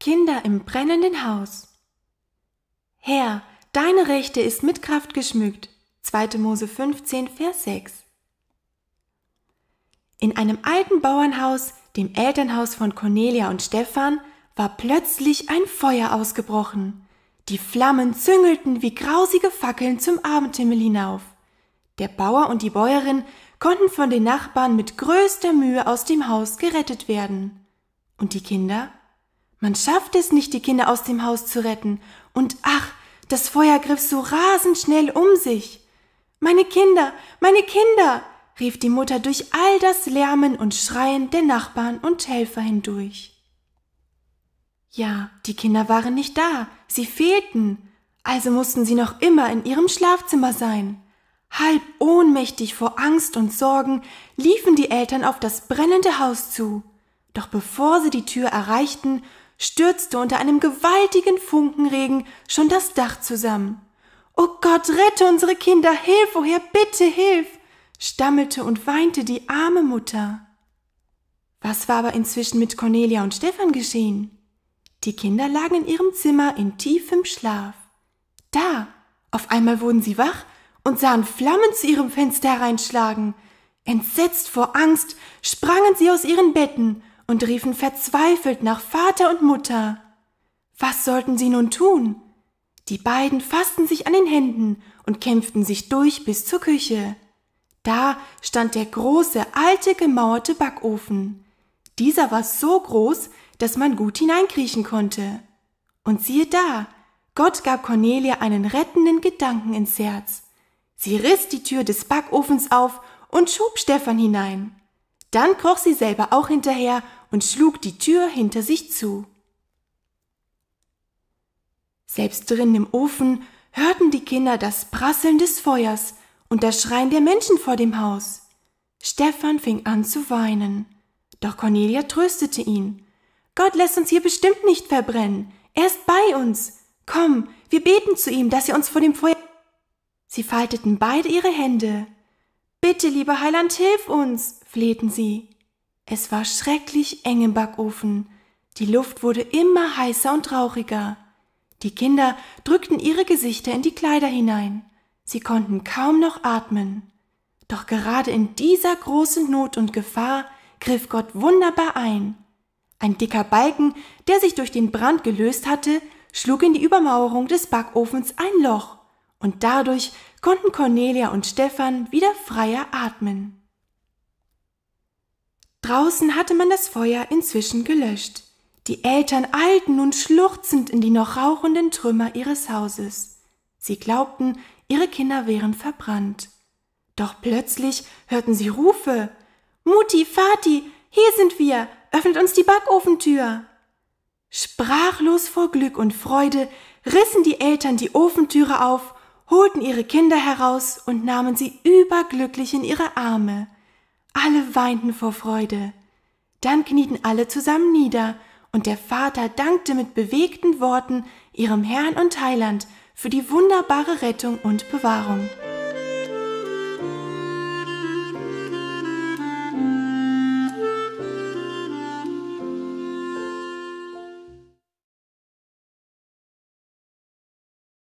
Kinder im brennenden Haus. Herr, deine Rechte ist mit Kraft geschmückt. 2. Mose 15, Vers 6. In einem alten Bauernhaus, dem Elternhaus von Cornelia und Stefan, war plötzlich ein Feuer ausgebrochen. Die Flammen züngelten wie grausige Fackeln zum Abendhimmel hinauf. Der Bauer und die Bäuerin konnten von den Nachbarn mit größter Mühe aus dem Haus gerettet werden. Und die Kinder? Man schafft es nicht, die Kinder aus dem Haus zu retten. Und ach, das Feuer griff so rasend schnell um sich. Meine Kinder, meine Kinder, rief die Mutter durch all das Lärmen und Schreien der Nachbarn und Helfer hindurch. Ja, die Kinder waren nicht da, sie fehlten, also mussten sie noch immer in ihrem Schlafzimmer sein. Halb ohnmächtig vor Angst und Sorgen liefen die Eltern auf das brennende Haus zu. Doch bevor sie die Tür erreichten, stürzte unter einem gewaltigen Funkenregen schon das Dach zusammen. Oh Gott, rette unsere Kinder, hilf, woher bitte hilf! stammelte und weinte die arme Mutter. Was war aber inzwischen mit Cornelia und Stefan geschehen? Die Kinder lagen in ihrem Zimmer in tiefem Schlaf. Da, auf einmal wurden sie wach und sahen Flammen zu ihrem Fenster hereinschlagen. Entsetzt vor Angst sprangen sie aus ihren Betten und riefen verzweifelt nach Vater und Mutter. Was sollten sie nun tun? Die beiden fassten sich an den Händen und kämpften sich durch bis zur Küche. Da stand der große, alte, gemauerte Backofen. Dieser war so groß, dass man gut hineinkriechen konnte. Und siehe da, Gott gab Cornelia einen rettenden Gedanken ins Herz. Sie riss die Tür des Backofens auf und schob Stefan hinein. Dann kroch sie selber auch hinterher und schlug die Tür hinter sich zu. Selbst drinnen im Ofen hörten die Kinder das Prasseln des Feuers und das Schreien der Menschen vor dem Haus. Stefan fing an zu weinen. Doch Cornelia tröstete ihn. Gott lässt uns hier bestimmt nicht verbrennen. Er ist bei uns. Komm, wir beten zu ihm, dass er uns vor dem Feuer. Sie falteten beide ihre Hände. Bitte, lieber Heiland, hilf uns, flehten sie. Es war schrecklich eng im Backofen. Die Luft wurde immer heißer und rauchiger. Die Kinder drückten ihre Gesichter in die Kleider hinein. Sie konnten kaum noch atmen. Doch gerade in dieser großen Not und Gefahr griff Gott wunderbar ein. Ein dicker Balken, der sich durch den Brand gelöst hatte, schlug in die Übermauerung des Backofens ein Loch, und dadurch konnten Cornelia und Stefan wieder freier atmen. Draußen hatte man das Feuer inzwischen gelöscht. Die Eltern eilten nun schluchzend in die noch rauchenden Trümmer ihres Hauses. Sie glaubten, ihre Kinder wären verbrannt. Doch plötzlich hörten sie Rufe. Mutti, Vati, hier sind wir, öffnet uns die Backofentür. Sprachlos vor Glück und Freude rissen die Eltern die Ofentüre auf, holten ihre Kinder heraus und nahmen sie überglücklich in ihre Arme. Alle weinten vor Freude. Dann knieten alle zusammen nieder, und der Vater dankte mit bewegten Worten ihrem Herrn und Heiland für die wunderbare Rettung und Bewahrung.